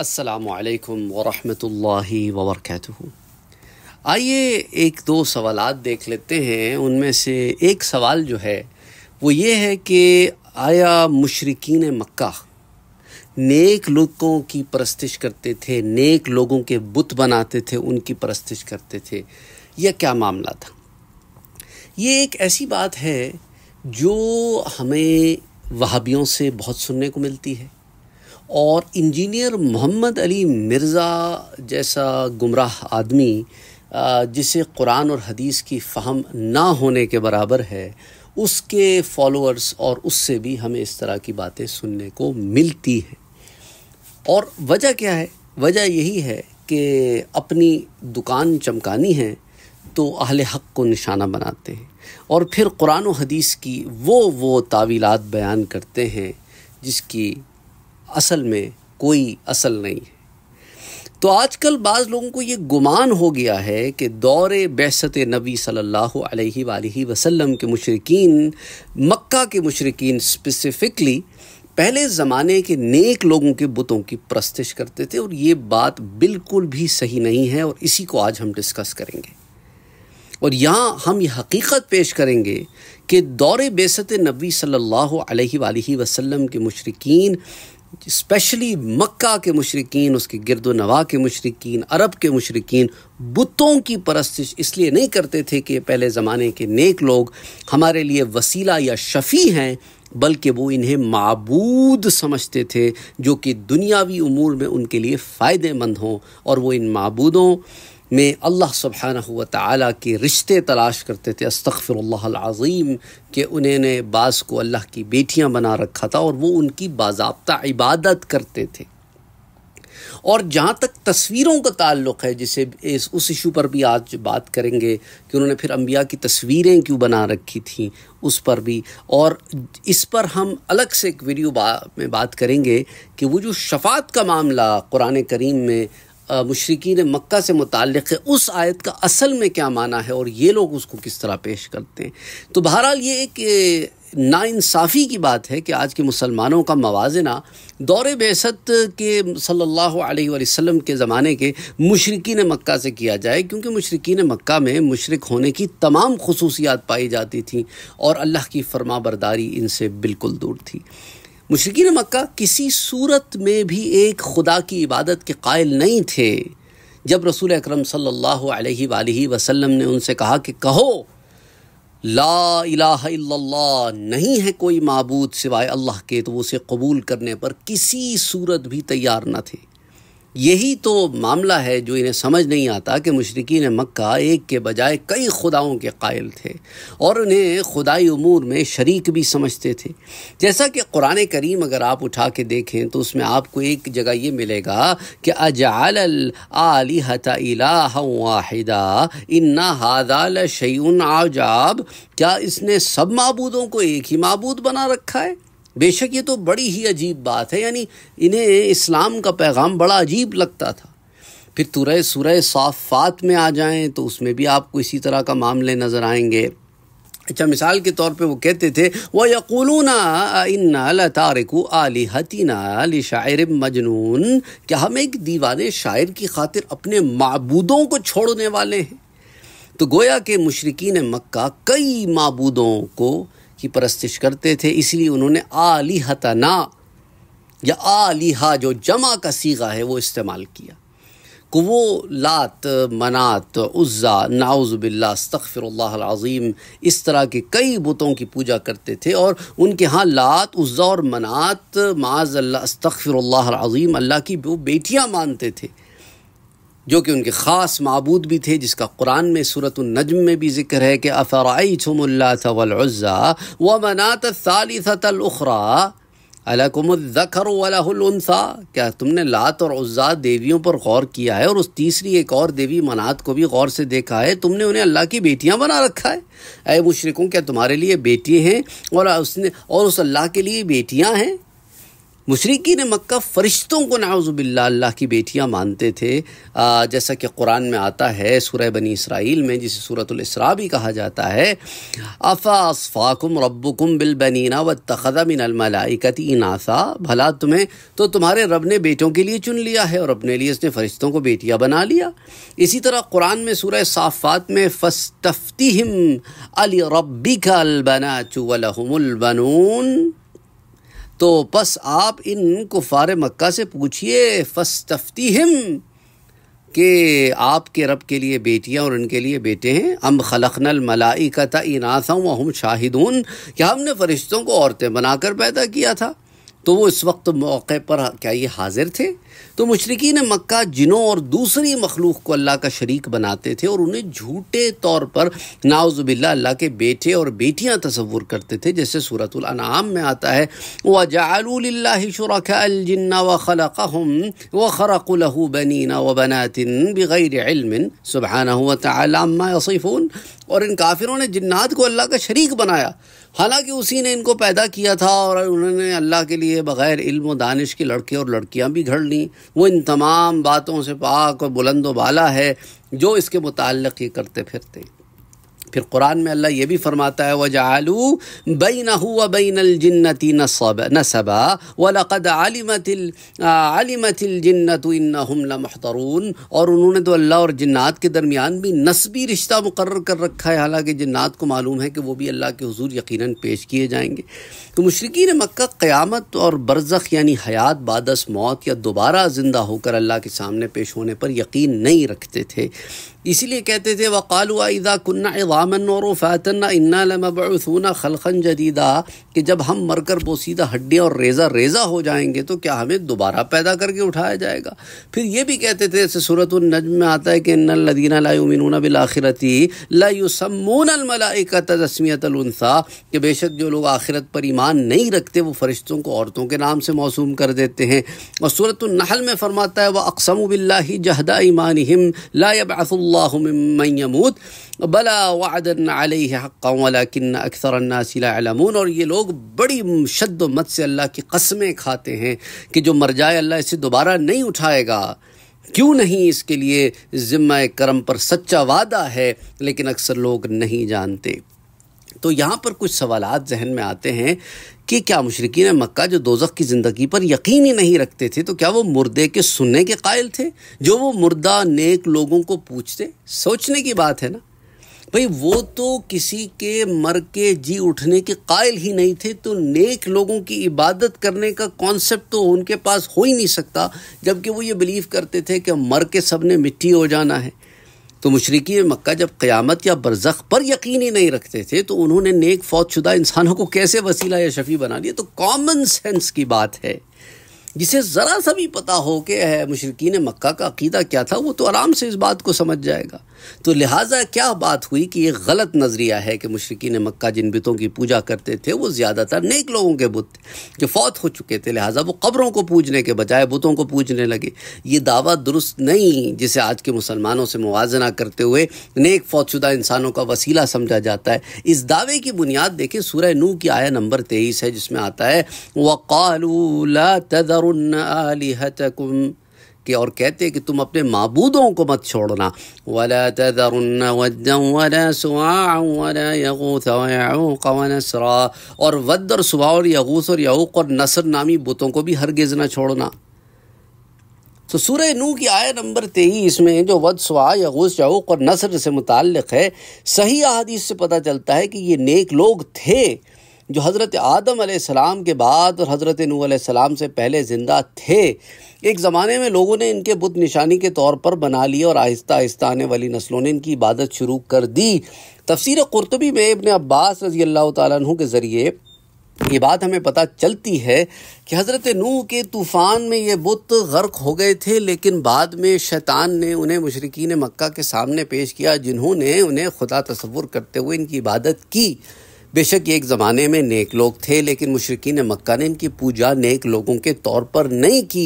असलकम वरहमतुल्लाहि वरक आइए एक दो सवाल देख लेते हैं उनमें से एक सवाल जो है वो ये है कि आया मशरकिन मक्का नेक लोगों की परस्तिश करते थे नेक लोगों के बुत बनाते थे उनकी परस्तिश करते थे यह क्या मामला था ये एक ऐसी बात है जो हमें वहाबियों से बहुत सुनने को मिलती है और इंजीनियर मोहम्मद अली मिर्ज़ा जैसा गुमराह आदमी जिसे कुरान और हदीस की फहम ना होने के बराबर है उसके फॉलोअर्स और उससे भी हमें इस तरह की बातें सुनने को मिलती हैं और वजह क्या है वजह यही है कि अपनी दुकान चमकानी है तो अहल हक को निशाना बनाते हैं और फिर कुरान हदीस की वो वो तावीलात बयान करते हैं जिसकी असल में कोई असल नहीं है तो आजकल बाज़ लोगों को ये गुमान हो गया है कि दौरे बहसत नबी सल्लल्लाहु अलैहि सल्ला वसल्लम के मुशरकिन मक्का के मुशरकिन स्पेसिफ़िकली पहले ज़माने के नेक लोगों के बुतों की प्रस्तिश करते थे और ये बात बिल्कुल भी सही नहीं है और इसी को आज हम डिस्कस करेंगे और यहाँ हम ये हकीकत पेश करेंगे कि दौरे बेसत नबी सल्लल्लाहु अलैहि वसल्लम के मुशरकिन स्पेशली मक्का के मशरकिन उसके गिरद नवा के मशरकिन अरब के मशरकिन बुतों की परस्तिश इसलिए नहीं करते थे कि पहले ज़माने के नेक लोग हमारे लिए वसीला या शफ़ी हैं बल्कि वो इन्हें मबूद समझते थे जो कि दुनियावी उमूर में उनके लिए फ़ायदेमंद हों और वो इन मबूदों में अल्लाह सुबहाना हुआ ताली के रिश्ते तलाश करते थे अस्तफ़िरल्लाज़ीम के उन्होंने बास को अल्लाह की बेटियाँ बना रखा था और वो उनकी बाबा इबादत करते थे और जहाँ तक तस्वीरों का ताल्लुक़ है जिसे इस उस इशू पर भी आज बात करेंगे कि उन्होंने फिर अम्बिया की तस्वीरें क्यों बना रखी थी उस पर भी और इस पर हम अलग से एक वीडियो बा, में बात करेंगे कि वो जो शफात का मामला कुरान करीम में मुशरकिन मक्का से मुतल है उस आयत का असल में क्या माना है और ये लोग उसको किस तरह पेश करते हैं तो बहरहाल ये एक नासाफ़ी की बात है कि आज के मुसलमानों का मवाजना दौर बेसत के सल्लल्लाहु अलैहि वसल्लम के ज़माने के मशरकिन मक्का से किया जाए क्योंकि मशरकिन मक्का में मशरक होने की तमाम खसूसियात पाई जाती थी और अल्लाह की फरमा बरदारी इनसे बिल्कुल दूर थी मुशरकिन मक्का किसी सूरत में भी एक खुदा की इबादत के कायल नहीं थे जब रसूल अकरम सल्लल्लाहु अलैहि वालैहि वसल्लम ने उनसे कहा कि कहो ला इलाह इल्लल्लाह नहीं है कोई मबूद सिवाय अल्लाह के तो उसे कबूल करने पर किसी सूरत भी तैयार न थे यही तो मामला है जो इन्हें समझ नहीं आता कि मशरकिन मक्का एक के बजाय कई खुदाओं के कायल थे और उन्हें खुदाई उमूर में शरीक भी समझते थे जैसा कि कुरान करीम अगर आप उठा के देखें तो उसमें आपको एक जगह ये मिलेगा कि अजाल वाहिदा इन्ना हादाल शयन आजाब क्या इसने सब मबूदों को एक ही मबूद बना रखा है बेशक ये तो बड़ी ही अजीब बात है यानी इन्हें इस्लाम का पैगाम बड़ा अजीब लगता था फिर तुरह सुरह साफ़ात में आ जाएं तो उसमें भी आपको इसी तरह का मामले नज़र आएंगे अच्छा मिसाल के तौर पे वो कहते थे वह यकूलूना इन्ना तारक आली हतीना ली शायर मजनून क्या हम एक दीवाने शायर की खातिर अपने मबूदों को छोड़ने वाले हैं तो गोया के मशरकिन मक्का कई मबूदों को की परस्तिश करते थे इसलिए उन्होंने आली हतना या आलिहा जो जमा का सीगा है वो इस्तेमाल किया को वो लात मनात उज़्ज़ा नाउज़बिल्ला अस्तफ़िरल्लाज़ीम इस तरह के कई बुतों की पूजा करते थे और उनके यहाँ लात उज़्ज़ा और मनात माज़ अल्लाह अस्तफ़िरल्लाज़ीम अल्लाह की वो बेटियाँ मानते थे जो कि उनके ख़ास मबूद भी थे जिसका कुरान में सूरत नजम में भी जिक्र है कि अफ़राई छमल्लाज़ा व मनात सालिसतलखरा अलकुमज़र वलसा क्या तुमने लात और उज़ा देवियों पर गौर किया है और उस तीसरी एक और देवी मनात को भी गौर से देखा है तुमने उन्हें अल्लाह की बेटियाँ बना रखा है अय मुशरकों क्या तुम्हारे लिए बेटी हैं और उसने और उस अल्लाह के लिए बेटियाँ हैं ने मक्का फ़रिश्तों को नाउज़बिल्ला अल्लाह की बेटियाँ मानते थे जैसा कि कुरान में आता है सुरह बनी इसराइल में जिसे सूरतलसरा भी कहा जाता है अफ़ाफ़ाकुम रबुकुम बिल बनीना व तखदा मिनमलाइकती इनासा भला तुम्हें तो तुम्हारे रब ने बेटों के लिए चुन लिया है और अपने लिए इसने फ़रिश्तों को बेटियाँ बना लिया इसी तरह कुरान में सूर साफ़ात में फ़स्तफ़्तिम अली का अलबना चुलबनून तो बस आप इन कुफार मक्का से पूछिए फस्तफ्ती हिम कि आपके रब के लिए बेटियां और उनके लिए बेटे हैं अम खलखनल मलाई का था इनासा अहम शाहिदून क्या हमने फरिश्तों को औरतें बनाकर पैदा किया था तो वो इस वक्त मौके पर क्या ये हाजिर थे तो मशरकिन मक्का जिनों और दूसरी मखलूक को अल्लाह का शरीक बनाते थे और उन्हें झूठे तौर पर नाउज़बिल्ला अल्लाह के बेटे और बेटियां तस्वुर करते थे जैसे सूरत अनाम में आता है व जा शुरकजिन्ना व खलक हम व खरक़लहू बनीना व बनातिन बग़ैर सुबहाना और इन काफिरों ने जन्नात को अल्लाह का शरीक बनाया हालांकि उसी ने इनको पैदा किया था और उन्होंने अल्लाह के लिए बग़ैर इल्म दानिश की लड़के और लड़कियां भी घड़ लीं वो इन तमाम बातों से पाक और बुलंद वाला है जो इसके मुतल ही करते फिरते हैं फिर कुरान में अल्लाह ये भी फरमाता है वजालू बई हुआ बैन जन्नती नसब नसबा वलक़द आलिमतिल आलिमतिल और उन्होंने तो अल्लाह और जन्नात के दरमियान भी नस्बी रिश्ता मुकर कर रखा है हालांकि जन्नात को मालूम है कि वो भी अल्लाह के हजूर यकीन पेश किए जाएंगे तो मशरकिन मक्का क़्यामत और बरज़ यानी हयात बादस मौत या दोबारा ज़िंदा होकर अल्लाह के सामने पेश होने पर यकीन नहीं रखते थे इसीलिए कहते थे वक़ालुआ इदा कन्ना इवामन और फ़ातना इन्ना खलखन जदीदा कि जब हम मरकर बोसीदा हड्डियाँ और रेज़ा रेज़ा हो जाएंगे तो क्या हमें दोबारा पैदा करके उठाया जाएगा फिर ये भी कहते थे जैसे सूरत नजम में आता है कि इन लदीना लामिन बिलाखिरती लायुसमून अलमलाइका कि बेशक जो लोग आखिरत पर ईमान नहीं रखते वो फरिश्तों को औरतों के नाम से मौसू कर देते हैं और सूरत नहल में फरमाता है वह अकसम बिल्ला जहदा ईमान ला الله ممن यमूत बला वादन हक़ा वलाकिन अक्सर नासिलामून और ये लोग बड़ी शद मत से अल्लाह की कस्में खाते हैं कि जो मर जाए अल्लाह इसे दोबारा नहीं उठाएगा क्यों नहीं इसके लिए ज़िम्मा करम पर सच्चा वादा है लेकिन अक्सर लोग नहीं जानते तो यहाँ पर कुछ सवाल जहन में आते हैं कि क्या मशरकिन मक्का जो दोजख की ज़िंदगी पर यकीन ही नहीं रखते थे तो क्या वो मुर्दे के सुनने के कायल थे जो वो मुर्दा नेक लोगों को पूछते सोचने की बात है ना भाई वो तो किसी के मर के जी उठने के कायल ही नहीं थे तो नेक लोगों की इबादत करने का कॉन्सेप्ट तो उनके पास हो ही नहीं सकता जबकि वो ये बिलीव करते थे कि मर के सब ने मिट्टी हो जाना है तो मशरकी मक्का जब क़्यामत या बरज़ख पर यकीन ही नहीं रखते थे तो उन्होंने नेक फौज शुदा इंसानों को कैसे वसीला या शफी बना लिया तो कॉमन सेंस की बात है जिसे ज़रा सा भी पता हो कि है मुशरकिन मक्का का अकीदा क्या था वो तो आराम से इस बात को समझ जाएगा तो लिहाजा क्या बात हुई कि ये गलत नज़रिया है कि मुशरकिन मक्का जिन बुतों की पूजा करते थे वो ज़्यादातर नेक लोगों के बुत थे जो फौत हो चुके थे लिहाजा वो कब्रों को पूजने के बजाय बुतों को पूजने लगे ये दावा दुरुस्त नहीं जिसे आज के मुसलमानों से मुजना करते हुए नेक फौतशुदा इंसानों का वसीला समझा जाता है इस दावे की बुनियाद देखें सूर्य नू की आया नंबर तेईस है जिसमें आता है वक़ालू ला तरुन्न आलिहतकुम कि और कहते कि तुम अपने मबूदों को मत छोड़ना वला तदरुन वद्दन वला सुआन वला यगूथ वयूक वनसरा और वद और सुबा और यगूस और यऊक और नसर नामी बुतों को भी हरगिज़ ना छोड़ना तो सूर नू की आय नंबर तेईस में जो वद सुहा यगूस यऊक और नसर से मुतल है सही अहादीस से पता चलता है कि ये नेक लोग थे जो हज़रत आदम सलाम के बाद और हज़रत नू सलाम से पहले ज़िंदा थे एक ज़माने में लोगों ने इनके बुत निशानी के तौर पर बना लिया और आहिस्ता आहिस्ता आने वाली नस्लों ने इनकी इबादत शुरू कर दी तफसर कुरतबी में इबन अब्बास रजी अल्लाह तु के ज़रिए ये बात हमें पता चलती है कि हज़रत नूह के तूफ़ान में ये बुत गर्क हो गए थे लेकिन बाद में शैतान ने उन्हें मशरकिन मक्का के सामने पेश किया जिन्होंने उन्हें खुदा तस्वुर करते हुए इनकी इबादत की बेशक ये एक ज़माने में नेक लोग थे लेकिन मुशरकिन मक्का ने इनकी पूजा नेक लोगों के तौर पर नहीं की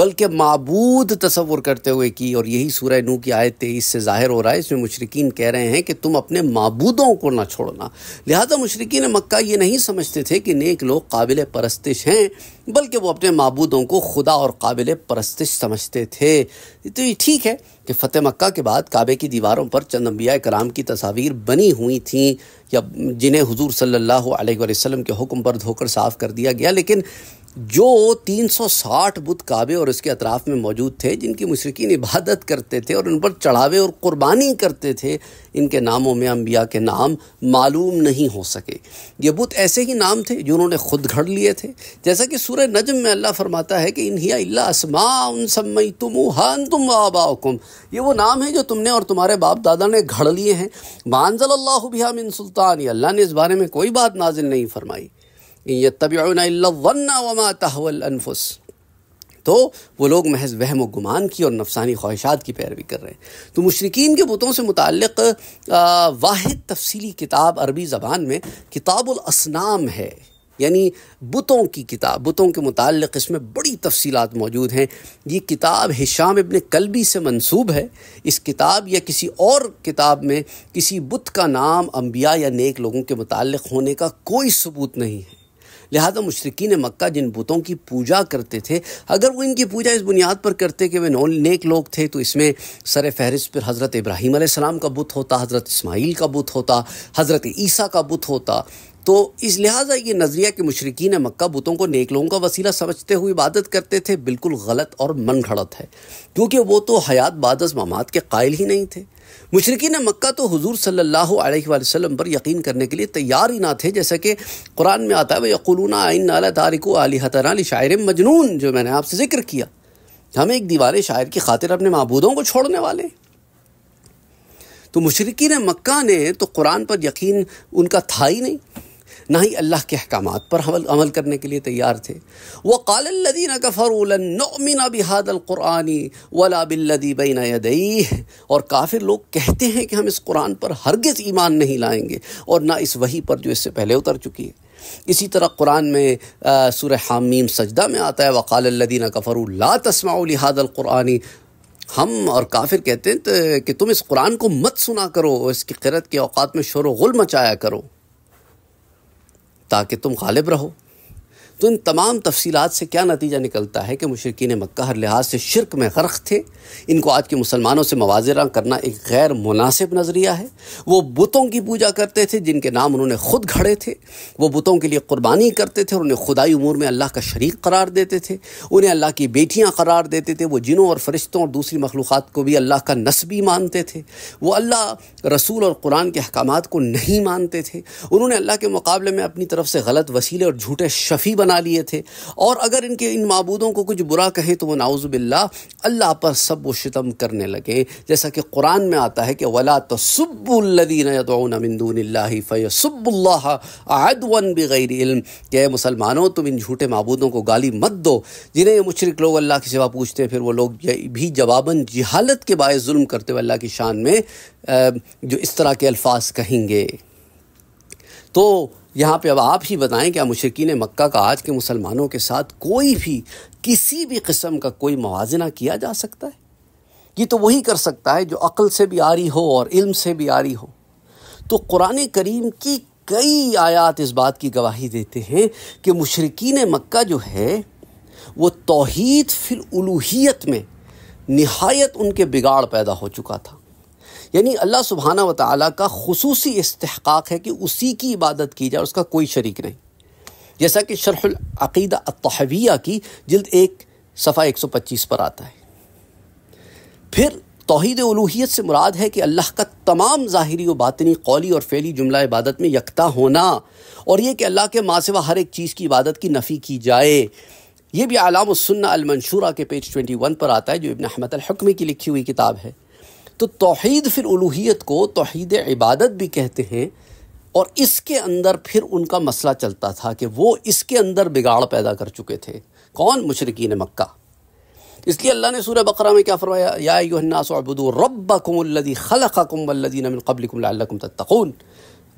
बल्कि मबूद तस्वुर करते हुए की और यही सूर्य नू की आयत तेईस से ज़ाहिर हो रहा है इसमें मुशरकिन कह रहे हैं कि तुम अपने मबूदों को ना छोड़ना लिहाजा मुशरकिन मक्का ये नहीं समझते थे कि नेक लोग काबिल परस्तिश हैं बल्कि वो अपने मबूदों को खुदा और काबिल परस्तिश समझते थे तो ये ठीक है कि फ़तेह मक्का के बाद काबे की दीवारों पर चंद अम्बिया कराम की तस्वीर बनी हुई थी या जिन्हें हजूर सल्ला वसम के हुक्म पर धोकर साफ़ कर दिया गया लेकिन जो 360 बुत काबे और उसके अतराफ में मौजूद थे जिनकी मशरकिन इबादत करते थे और उन पर चढ़ावे और क़ुरबानी करते थे इनके नामों में अम्बिया के नाम मालूम नहीं हो सके ये बुत ऐसे ही नाम थे जिन्होंने खुद घड़ लिए थे जैसा कि सूर्य नजम में अल्लाह फरमाता है कि इन्हिया अल्लाह असमा उन सम्मई तुम हान तुम वाबाकुम ये वो नाम है जो तुमने और तुम्हारे बाप दादा ने घड़ लिए हैं मानजल अल्लाह सुल्तान अल्लाह ने इस बारे में कोई बात नाजिल नहीं फरमाई यतबना तो वो लोग महज वहम व गुमान की और नफसानी ख्वाहिशात की पैरवी कर रहे हैं तो मशरकिन के बुतों से मुतक़ वाद तफसीली किताब अरबी ज़बान में किताबुलसनाम है यानी बुतों की किताब बुतों के मुतल इसमें बड़ी तफसीलात मौजूद हैं ये किताब हिशाम इबन कलबी से मनसूब है इस किताब या किसी और किताब में किसी बुत का नाम अम्बिया या नेक लोगों के मुतल होने का कोई सबूत नहीं है लिहाजा मुशरकिन मक्का जिन बुतों की पूजा करते थे अगर वो इनकी पूजा इस बुनियाद पर करते कि वे नौ नेक लोग थे तो इसमें सर फहरिस्त पर हज़रत इब्राहीम सलाम का बुत होता हज़रत इसमाइल का बुत होता हज़रत ईसा का बुत होता तो इस लिहाजा ये नज़रिया कि मशरकिन मक्का बुतों को नेक लोगों का वसीला समझते हुए इबादत करते थे बिल्कुल गलत और मन घड़त है क्योंकि वो तो हयात बादस मामात के कायल ही नहीं थे मशरकिन मक्का तो हजूर सल्ला वसम पर यकीन करने के लिए तैयार ही ना थे जैसा कि कुरान में आता है वह आइन नाला तारिको आली हतराली शायर मजनून जो मैंने आपसे जिक्र किया हम एक दीवार शायर की खातिर अपने महबूदों को छोड़ने वाले तो मशरकिन मक्का ने तो कुरान पर यकीन उनका था ही नहीं ना ही अल्लाह के अहकाम पर हमल अमल करने के लिए तैयार थे व कालदीन कफ़रमिना बिहादल क़ुरानी वला बिल्लदी बैन और काफिर लोग कहते हैं कि हम इस कुरान पर हरगज़ ईमान नहीं लाएंगे और ना इस वही पर जो इससे पहले उतर चुकी है इसी तरह कुरान में सुर हामीम सजदा में आता है वकालदीन कफ़रू ला तस्माउलिहादल क़ुरानी हम और काफिर कहते हैं कि तुम इस कुरान को मत सुना करो इसकी किरत के अवात में शोर गुल मचाया करो ताकि तुम गालिब रहो तो इन तमाम तफसीलात से क्या नतीजा निकलता है कि मशरकिन मक्का हर लिहाज से शिरक में गर्क थे इनको आज के मुसलमानों से मुजरा करना एक गैर मुनासिब नज़रिया है वो बुतों की पूजा करते थे जिनके नाम उन्होंने खुद घड़े थे वो बुतों के लिए कुर्बानी करते थे और उन्हें खुदाई उमूर में अल्लाह का शरीक करार देते थे उन्हें अल्लाह की बेटियाँ करार देते थे वो जिनों और फरिश्तों और दूसरी मखलूक़ात को भी अल्लाह का नस्बी मानते थे वो अल्लाह रसूल और कुरान के अहकाम को नहीं मानते थे उन्होंने अल्लाह के मुकाबले में अपनी तरफ से गलत वसीले और झूठे शफी बना लिए थे और अगर इनके इन मबूदों को कुछ बुरा कहें तो वह नाउज़बिल्ला अल्लाह पर सब व शतम करने लगे जैसा कि कुरान में आता है कि वला तो सुबुल्लदीनदूनफ़यसब्ला बग़ैर इल्म के मुसलमानों तुम इन झूठे मबूदों को गाली मत दो जिन्हें ये मुशरक लोग अल्लाह के सिवा पूछते हैं फिर वो लोग भी जवाबन जहालत के बाय जुल्म करते हुए अल्लाह की शान में जो इस तरह के अल्फाज कहेंगे तो यहाँ पे अब आप ही बताएं क्या मुशरकिन मक्का का आज के मुसलमानों के साथ कोई भी किसी भी किस्म का कोई मुजना किया जा सकता है ये तो वही कर सकता है जो अक़ल से भी आ रही हो और इल्म से भी आ रही हो तो कुरान करीम की कई आयात इस बात की गवाही देते हैं कि मुशरकिन मक्का जो है वो तोहद फिलूहत में नहायत उनके बिगाड़ पैदा हो चुका था यानी अल्लाह सुबहाना व ताली का खसूसी इस्तेहकाक है कि उसी की इबादत की जाए उसका कोई शरीक नहीं जैसा कि शरहलअीदा तहविया की जल्द एक सफ़ा एक सौ पच्चीस पर आता है फिर तोहद उलूहियत से मुराद है कि अल्लाह का तमाम ज़ाहरी व बातनी कौली और फैली जुमला इबादत में यकता होना और यह कि अल्लाह के मासवा हर एक चीज़ की इबादत की नफ़ी की जाए ये भी आलाम सुन्ना अलमनशूरा के पेज ट्वेंटी वन पर आता है जो इबन अहमद अलहकमे की लिखी हुई किताब है तो तोहद फिर उलूहियत को तोहद इबादत भी कहते हैं और इसके अंदर फिर उनका मसला चलता था कि वो इसके अंदर बिगाड़ पैदा कर चुके थे कौन मुशरकिन मक्का इसलिए अल्लाह ने सूर्य बकरा में क्या फरमाया याबुदरबी खलकुमल्लिनकबलिकुम तत्तकून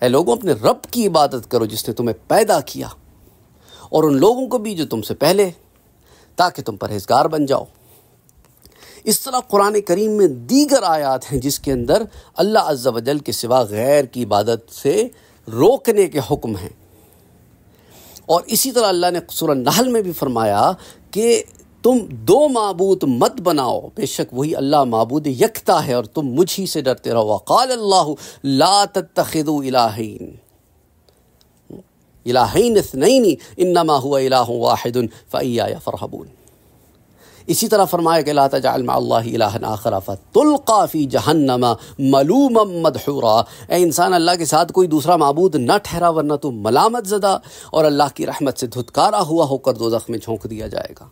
ए लोगों अपने रब की इबादत करो जिसने तुम्हें पैदा किया और उन लोगों को भी जो तुमसे पहले ताकि तुम परहेजगार बन जाओ इस तरह कुरान करीम में दीगर आयात हैं जिसके अंदर अल्लाह अज्जावजल के सिवा गैर की इबादत से रोकने के हुक्म हैं और इसी तरह अल्लाह ने सुर नहल में भी फरमाया कि तुम दो मबूत मत बनाओ बेशक वही अल्लाह मबूद यकता है और तुम ही से डरते रहो वक़ाल अल्लाह ला तखद इलाहीन इलाहीन नहीं इन्नमा हुआ इलाहू वाहिदुन फ़ैया फ़रहबून इसी तरह फरमाया कि ला तजालफ़ी जहन्नम मलूम मदहूरा ए इंसान अल्लाह के साथ कोई दूसरा मबूद न ठहरा वरना तो मलामत ज़दा और अल्लाह की रहमत से धुतकारा हुआ होकर दो में झोंक दिया जाएगा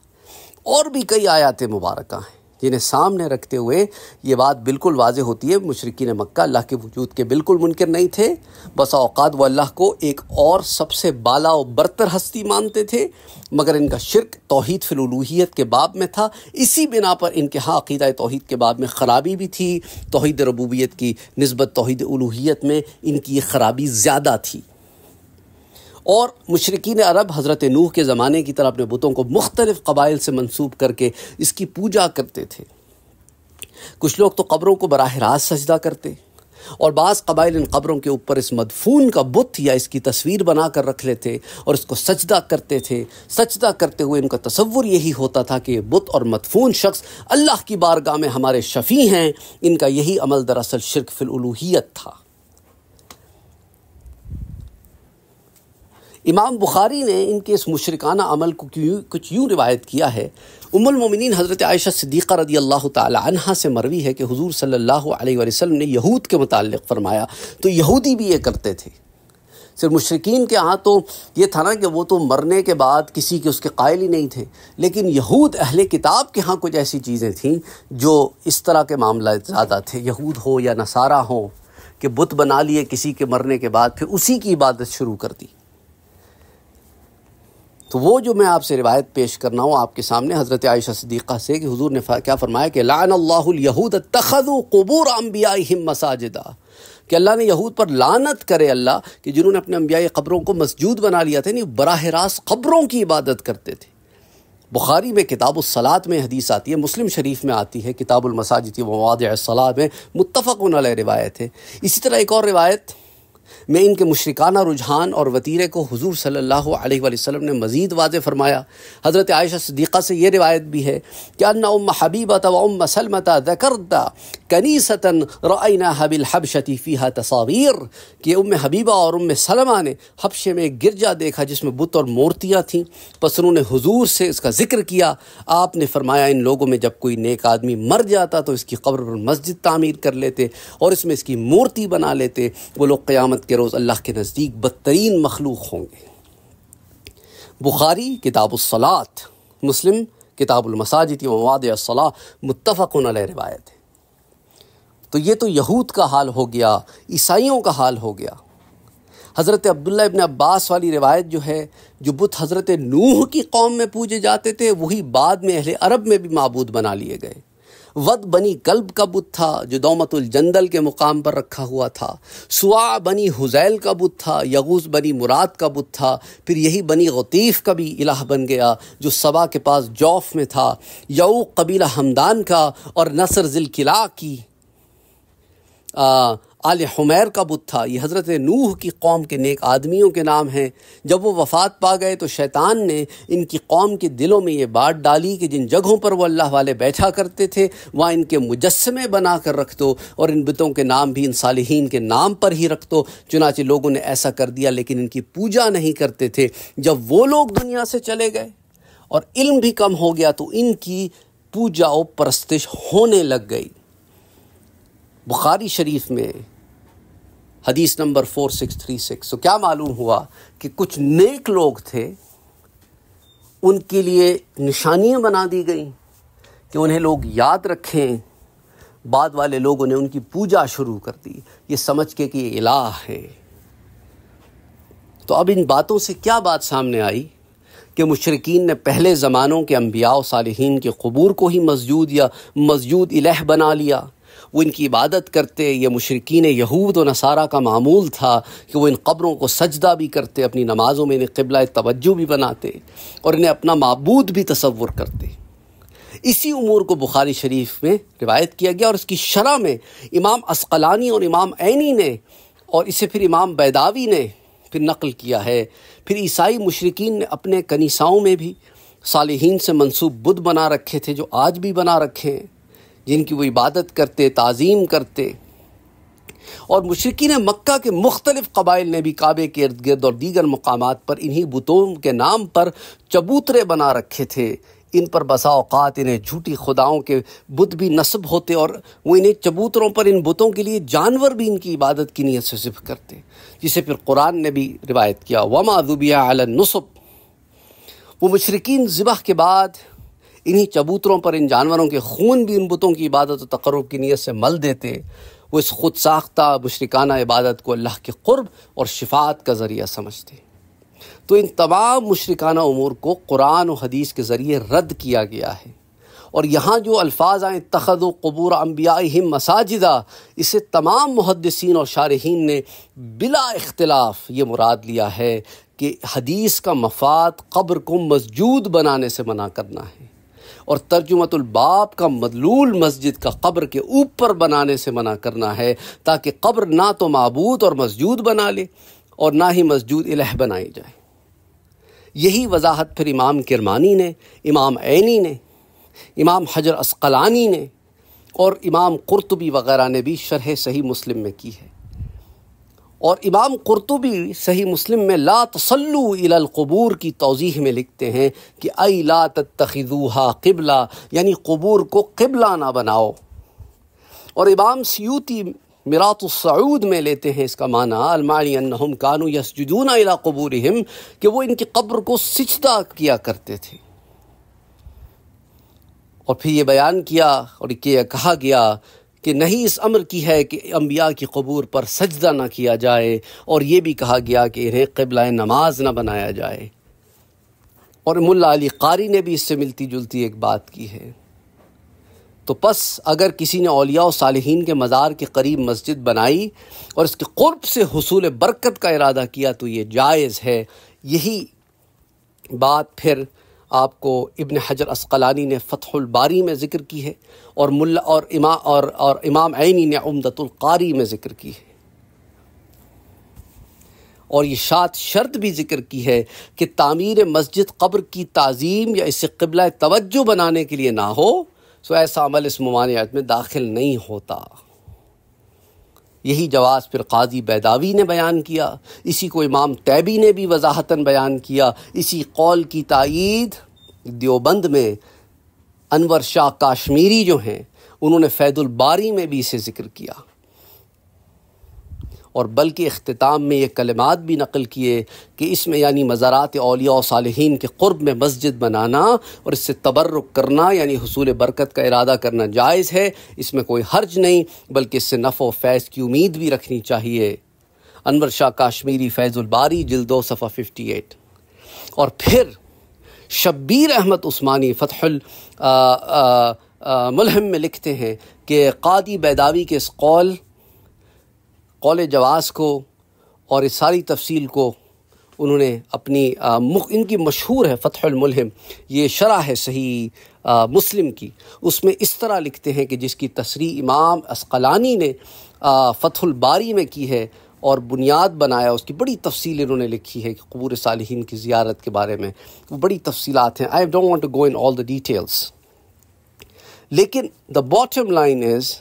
और भी कई आयात मुबारक हैं जिन्हें सामने रखते हुए ये बात बिल्कुल वाज होती है मशरकिन मक्का अल्लाह के वजूद के बिल्कुल मुनकर नहीं थे बस अवकात व अल्लाह को एक और सबसे बाला व बरतर हस्ती मानते थे मगर इनका शिरक तोहद फिलूहीत के बाब में था इसी बिना पर इनके हाँ अकीदा तोहद के बाब में ख़राबी भी थी तोहद रबूबियत की नस्बत तोहद उलूहीत में इनकी ये ख़राबी ज़्यादा थी और मशरकिन अरब हज़रत नूह के ज़माने की तरह अपने बुतों को मुख्तलिफ़ कबाइल से मनसूब करके इसकी पूजा करते थे कुछ लोग तो कब्रों को बरह रास्त सजदा करते और बाज़ कबाइल इन कब्रों के ऊपर इस मदफून का बुत या इसकी तस्वीर बना कर रख लेते और इसको सजदा करते थे सजदा करते हुए इनका तस्वुर यही होता था कि बुत और मदफून शख्स अल्लाह की बारगाह में हमारे शफ़ी हैं इनका यही अमल दरअसल शिरक फिलूहियत था इमाम बुखारी ने इनके इस मुशरकाना अमल को क्यों कुछ यूँ रिवायत किया है उमुलमिन हज़रत आयशा सिद्दीक़ा रदी अल्लाह तहा से मरवी है कि हजूर सल्ला वसम ने यहूद के मतलब फ़रमाया तो यहूदी भी ये करते थे सिर्फ मुशरकिन के यहाँ तो ये था ना कि वो तो मरने के बाद किसी के उसके कायल ही नहीं थे लेकिन यहूद अहल किताब के यहाँ कुछ ऐसी चीज़ें थीं जो इस तरह के मामला ज़्यादा थे यहूद हो या नसारा हो कि बुत बना लिए किसी के मरने के बाद फिर उसी की इबादत शुरू कर दी तो वो जो मैं आपसे रिवायत पेश करना हूँ आपके सामने हज़रत आयशा सदीक़ा से कि हजूर ने क्या फ़रमाया कि लान अल्लाहूद तखद कबूर अम्बिया मसाजिदा कि अल्लाह ने यहूद पर लानत करे अल्लाह कि जिन्होंने अपने अम्बिया ख़बरों को मस्जूद बना लिया था नहीं बरह रास्त ख़बरों की इबादत करते थे बुखारी में किताब सलात में हदीस आती है मुस्लिम शरीफ में आती है किताबुलमसाजिदी की मवाद सलाह में मुतफ़ रिवायत है इसी तरह एक और रिवायत में इनके मुशरिकाना रुझान और वतीरे को हजूर सल्ला वसम ने मज़ीद वाज फरमाया हज़रत आयशा सदीक़ा से ये रिवायत भी है कि अन्ना उम हबीबा तम सलमता दकरदा कनीसतन रईना हबिल हबशती फ़ीहा तस्वीर कि उम हबीबा और उम सलमा ने हबशे में एक गिरजा देखा जिसमें बुत और मूर्तियाँ थीं पस उन्होंने हजूर से इसका जिक्र किया आपने फरमाया इन लोगों में जब कोई नेक आदमी मर जाता तो इसकी कब्र पर मस्जिद तामीर कर लेते और इसमें इसकी मूर्ति बना लेते वो लोग क़्यामत के के रोज़ अल्लाह के नज़दीक बदतरीन मखलूक होंगे बुखारी किताबुलसलात मुस्लिम किताबुलमसाजिद मवादला मुतफ़ रवायत है तो ये तो यहूद का हाल हो गया ईसाइयों का हाल हो गया हज़रत अब्दुल्ला इबन अब्बास वाली रिवायत जो है जो बुत हज़रत नूह की कौम में पूजे जाते थे वही बाद में अहले अरब में भी मबूद बना लिए गए वद बनी कल्ब का बुत था जो दौमतुल जंदल के मुकाम पर रखा हुआ था सुआ बनी हुजैल का बुत था यगूस बनी मुराद का बुत था फिर यही बनी गतीफ़ का भी इलाह बन गया जो सबा के पास जौफ में था यऊ कबीला हमदान का और नसर किला की आल हमेर का बुत था ये हज़रत नूह की कौम के नेक आदमियों के नाम हैं जब वो वफ़ात पा गए तो शैतान ने इनकी कौम के दिलों में ये बात डाली कि जिन जगहों पर वो अल्लाह वाले बैठा करते थे वहाँ इनके मुजस्मे बना कर रख दो और इन बुतों के नाम भी इन सालहीन के नाम पर ही रख दो चुनाचे लोगों ने ऐसा कर दिया लेकिन इनकी पूजा नहीं करते थे जब वो लोग दुनिया से चले गए और इल्म भी कम हो गया तो इनकी पूजा और परस्तिश होने लग गई बुखारी शरीफ में हदीस number four six three six तो क्या मालूम हुआ कि कुछ नेक लोग थे उनके लिए निशानियाँ बना दी गई कि उन्हें लोग याद रखें बाद वाले लोगों ने उनकी पूजा शुरू कर दी ये समझ के कि ये इलाह है तो अब इन बातों से क्या बात सामने आई कि मुशरकिन ने पहले ज़मानों के अम्बिया सालहीन के कबूर को ही मस्जूद या मस्जूद इलह बना लिया वो इनकी इबादत करते ये मशरकिन यहूद व नसारा का मामूल था कि वो इन कब्रों को सजदा भी करते अपनी नमाज़ों में इन्हें कबला तवज्जो भी बनाते और इन्हें अपना मबूद भी तस्वुर करते इसी उमूर को बुखारी शरीफ में रिवायत किया गया और इसकी शरह में इमाम असकलानी और इमाम ऐनी ने और इसे फिर इमाम बैदावी ने फिर नकल किया है फिर ईसाई मशरकिन ने अपने कनीसाओं में भी सालहीन से मंसूब बुद्ध बना रखे थे जो आज भी बना रखे हैं जिनकी वो इबादत करते तज़ीम करते और मशरकिन मक्का के मुख्तलिफ़ कबाइल ने भी काबे के इर्द गिर्द और दीगर मकाम पर इन्हीं बुतों के नाम पर चबूतरे बना रखे थे इन पर बसा अवत इन्हें झूठी खुदाओं के बुत भी नस्ब होते और वो इन्हें चबूतरों पर इन बुतों के लिए जानवर भी इनकी इबादत की नीयत से सिफ करते जिसे फिर कुरान ने भी रिवायत किया वमा अल नसब वो मशरकिन बाह के बाद इन्हीं चबूतरों पर इन जानवरों के खून भी इन बुतों की इबादत और तकरब की नीयत से मल देते वो इस खुद साख्ता मुशरकाना इबादत को अल्लाह के क़ुरब और शिफात का ज़रिया समझते तो इन तमाम मशरकाना उमूर को कुरान और हदीस के ज़रिए रद्द किया गया है और यहाँ जो अल्फाज आए तखद कबूर अम्बिया मसाजिदा इसे तमाम मुहदसिन और शारहन ने बिला इख्तलाफ ये मुराद लिया है कि हदीस का मफाद कब्र को मस्जूद बनाने से मना करना है और तर्जुमतुलबाब का मदलूल मस्जिद का कब्र के ऊपर बनाने से मना करना है ताकि कब्र ना तो मबूद और मस्जूद बना ले और ना ही मस्जूद इलह बनाई जाए यही वजाहत फिर इमाम किरमानी ने इमाम ऐनी ने इमाम हजर असकलानी ने और इमाम कुरतबी वगैरह ने भी शरह सही मुस्लिम में की है और इमाम कुरतुबी सही मुस्लिम में ला तसल्लू इलाकबूर की तोजीह में लिखते हैं कि अई ला तखिजूहा किबला यानी कबूर को किबला ना बनाओ और इमाम सयूती सऊद में लेते हैं इसका माना अलमाणीम कानू यसजूना कबूर कबूरहम कि वो इनकी कब्र को सिजदा किया करते थे और फिर ये बयान किया और ये कहा गया कि नहीं इस अमर की है कि अम्बिया की कबूर पर सजदा ना किया जाए और ये भी कहा गया कि इन्हें कबला नमाज ना बनाया जाए और मुल्ला अली कारी ने भी इससे मिलती जुलती एक बात की है तो बस अगर किसी ने अलिया सालहीन के मज़ार के करीब मस्जिद बनाई और इसके क़ुर्ब से हसूल बरकत का इरादा किया तो ये जायज़ है यही बात फिर आपको इब्न हजर असकलानी ने फ़तहुलबारी में ज़िक्र की है और मुल्ला और इमा और और इमाम ऐनी ने उमदतुल्कारी में ज़िक्र की है और ये शात शर्त भी ज़िक्र की है कि तामीर मस्जिद कब्र की तज़ीम या इसे कबला तवज्जो बनाने के लिए ना हो सो तो ऐसा अमल इस ममानियात में दाखिल नहीं होता यही जवाब फिर काजी बैदावी ने बयान किया इसी को इमाम तैबी ने भी वजाहतन बयान किया इसी कौल की तइद देवबंद में अनवर शाह काश्मीरी जो हैं उन्होंने फैदुल बारी में भी इसे ज़िक्र किया और बल्कि अख्ताम में ये कलमात भी नकल किए कि इसमें यानी मज़ारात अलिया सालहीन के क़ुरब में मस्जिद बनाना और इससे तबर्रक करना यानी हसूल बरकत का इरादा करना जायज़ है इसमें कोई हर्ज नहीं बल्कि इससे नफ़ो फैज़ की उम्मीद भी रखनी चाहिए अनवर शाह काश्मीरी फैज़ुलबारी जिल्दो सफ़ा फिफ्टी एट और फिर शब्बीर अहमद उस्मानी फ़तहुल मुलहम में लिखते हैं कि कादी बैदावी के इस कौल कौल जवाज़ को और इस सारी तफसील को उन्होंने अपनी आ, इनकी मशहूर है फ़तहमलम ये शरह है सही आ, मुस्लिम की उसमें इस तरह लिखते हैं कि जिसकी तसरी इमाम असकलानी ने फ़तहुलबारी में की है और बुनियाद बनाया उसकी बड़ी तफसील इन्होंने लिखी है कि कबूर सालहीन की ज़्यारत के बारे में वो बड़ी तफसीत हैं I don't want to go in all the details लेकिन द बॉटम लाइन इज़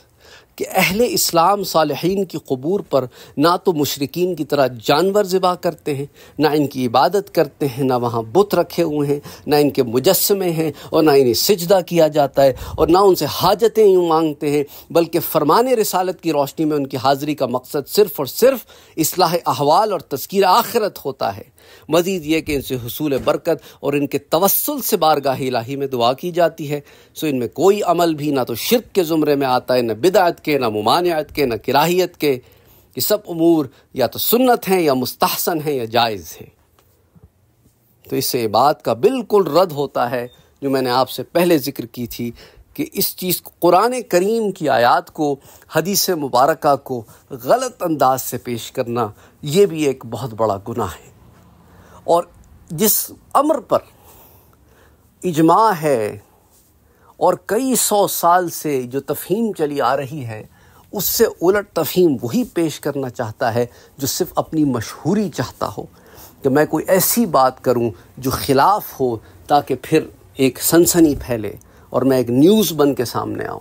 कि अहल इस्लाम सालहीन की कबूर पर ना तो मशरकिन की तरह जानवर ज़िबा करते हैं ना इनकी इबादत करते हैं ना वहाँ बुत रखे हुए हैं ना इनके मुजस्मे हैं और ना इन्हें सजदा किया जाता है और ना उनसे हाजतें यूँ मांगते हैं बल्कि फरमान रसालत की रोशनी में उनकी हाज़िरी का मकसद सिर्फ़ और सिर्फ असलाह अहवाल और तस्कीर आखिरत होता है मज़ीद ये कि इनसे हसूल बरकत और इनके तवसल से बारगाह इलाही में दुआ की जाती है सो इनमें कोई अमल भी ना तो शिरक के ज़ुमरे में आता है न बिदात के ना ममानियात के ना किराहीत के ये सब अमूर या तो सुन्नत हैं या मुस्तहसन हैं या जायज़ हैं तो इससे बात का बिल्कुल रद्द होता है जो मैंने आपसे पहले जिक्र की थी कि इस चीज़ को कुरान करीम की आयात को हदीस मुबारक को गलत अंदाज से पेश करना ये भी एक बहुत बड़ा गुनाह है और जिस अमर पर इजमा है और कई सौ साल से जो तफहीम चली आ रही है उससे उलट तफहीम वही पेश करना चाहता है जो सिर्फ अपनी मशहूरी चाहता हो कि मैं कोई ऐसी बात करूं जो ख़िलाफ़ हो ताकि फिर एक सनसनी फैले और मैं एक न्यूज़ बन के सामने आऊं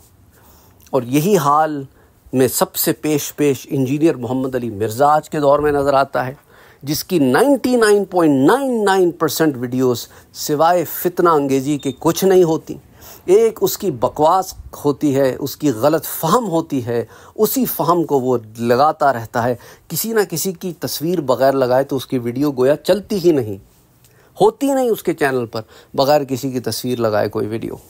और यही हाल में सबसे पेश पेश इंजीनियर मोहम्मद अली मिर्ज़ा आज के दौर में नज़र आता है जिसकी 99.99 परसेंट वीडियोस सिवाय फितना अंगेजी के कुछ नहीं होती एक उसकी बकवास होती है उसकी गलत फहम होती है उसी फहम को वो लगाता रहता है किसी ना किसी की तस्वीर बगैर लगाए तो उसकी वीडियो गोया चलती ही नहीं होती नहीं उसके चैनल पर बगैर किसी की तस्वीर लगाए कोई वीडियो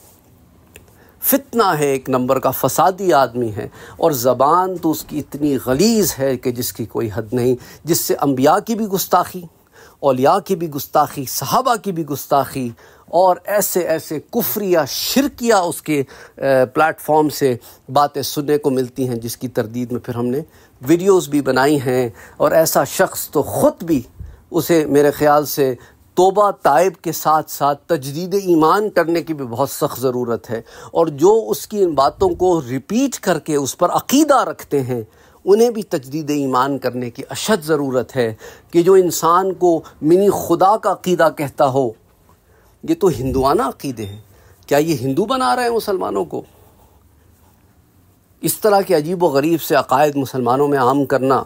फितना है एक नंबर का फसादी आदमी है और ज़बान तो उसकी इतनी गलीज़ है कि जिसकी कोई हद नहीं जिससे अम्बिया की भी गुस्ताखी ओलिया की भी गुस्ताखी सहाबा की भी गुस्ताखी और ऐसे ऐसे कुफ्रिया शिरकिया उसके प्लेटफॉर्म से बातें सुनने को मिलती हैं जिसकी तरदीद में फिर हमने वीडियोस भी बनाई हैं और ऐसा शख्स तो ख़ुद भी उसे मेरे ख़्याल से तोबा तायब के साथ साथ तजदीद ईमान करने की भी बहुत सख्त ज़रूरत है और जो उसकी इन बातों को रिपीट करके उस पर अकीदा रखते हैं उन्हें भी तजदीद ईमान करने की अशद ज़रूरत है कि जो इंसान को मिनी खुदा का अकीदा कहता हो ये तो हिंदुआना अकीदे हैं क्या ये हिंदू बना रहे हैं मुसलमानों को इस तरह के अजीब व गरीब से अकायद मुसलमानों में आम करना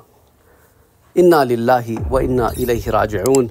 इन्ना लाही व इन्ना राजून